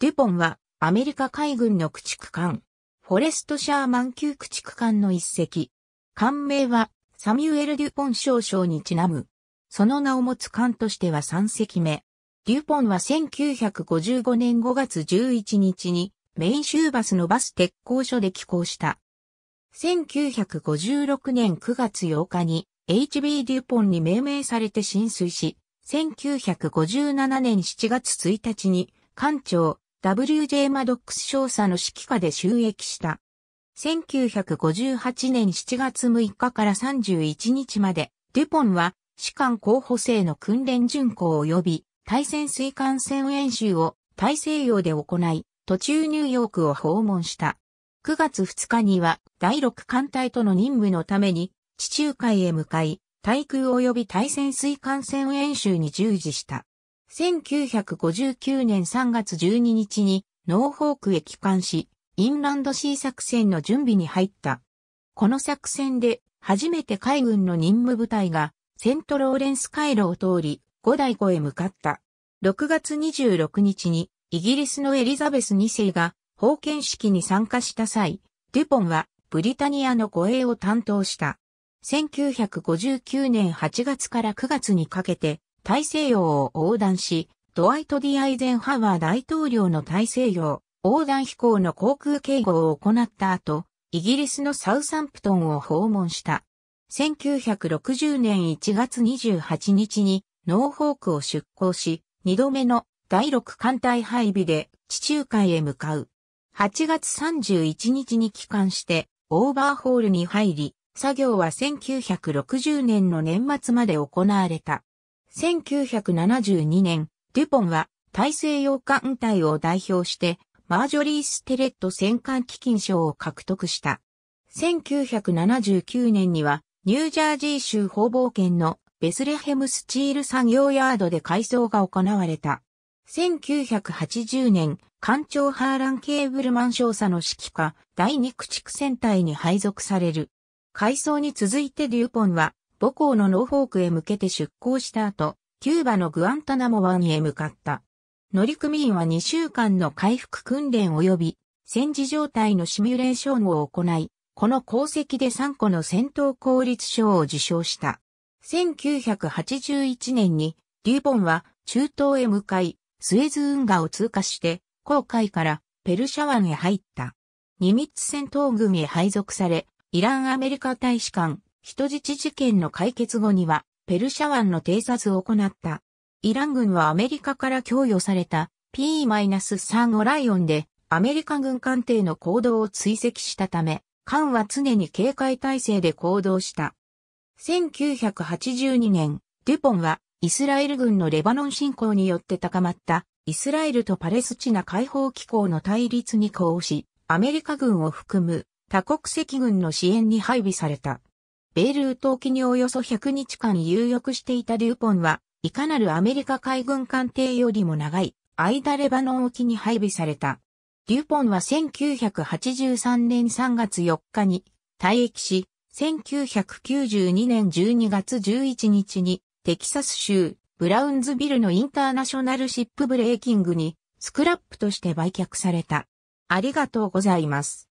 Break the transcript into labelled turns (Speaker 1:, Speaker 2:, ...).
Speaker 1: デュポンはアメリカ海軍の駆逐艦、フォレスト・シャーマン級駆逐艦の一隻。艦名はサミュエル・デュポン少将にちなむ。その名を持つ艦としては3隻目。デュポンは1955年5月11日にメイン州バスのバス鉄工所で寄港した。1956年9月8日に HB デュポンに命名されて浸水し、1957年7月1日に艦長 W.J. マドックス少佐の指揮下で収益した。1958年7月6日から31日まで、デュポンは、士官候補生の訓練巡行及び、対潜水艦戦演習を大西洋で行い、途中ニューヨークを訪問した。9月2日には、第6艦隊との任務のために、地中海へ向かい、対空及び対潜水艦戦演習に従事した。1959年3月12日にノーホークへ帰還し、インランドシー作戦の準備に入った。この作戦で初めて海軍の任務部隊がセントローレンス回路を通り、五代湖へ向かった。6月26日にイギリスのエリザベス2世が封建式に参加した際、デュポンはブリタニアの護衛を担当した。1959年8月から9月にかけて大西洋を横断し、ドワイト・ディ・アイゼンハワー大統領の大西洋横断飛行の航空警護を行った後、イギリスのサウサンプトンを訪問した。1960年1月28日にノーホークを出港し、2度目の第6艦隊配備で地中海へ向かう。8月31日に帰還してオーバーホールに入り、作業は1960年の年末まで行われた。1972年、デュポンは大西洋艦隊を代表して、マージョリー・ステレット戦艦基金賞を獲得した。1979年には、ニュージャージー州方々県のベスレヘムスチール産業ヤードで改装が行われた。1980年、艦長ハーラン・ケーブルマン少佐の指揮下、第二駆逐戦隊に配属される。改装に続いてデューポンは、母校のノーフォークへ向けて出港した後、キューバのグアンタナモ湾へ向かった。乗組員は2週間の回復訓練及び戦時状態のシミュレーションを行い、この功績で3個の戦闘効率賞を受賞した。1981年に、リューボンは中東へ向かい、スエズ運河を通過して、航海からペルシャ湾へ入った。ニミッツ戦闘軍へ配属され、イランアメリカ大使館、人質事件の解決後には、ペルシャ湾の偵察を行った。イラン軍はアメリカから供与された P-3 オライオンでアメリカ軍艦艇の行動を追跡したため、艦は常に警戒態勢で行動した。1982年、デュポンはイスラエル軍のレバノン侵攻によって高まったイスラエルとパレスチナ解放機構の対立に呼応し、アメリカ軍を含む多国籍軍の支援に配備された。ベイルート沖におよそ100日間有力していたデュポンは、いかなるアメリカ海軍艦艇よりも長い間レバノン沖に配備された。デュポンは1983年3月4日に退役し、1992年12月11日にテキサス州ブラウンズビルのインターナショナルシップブレーキングにスクラップとして売却された。ありがとうございます。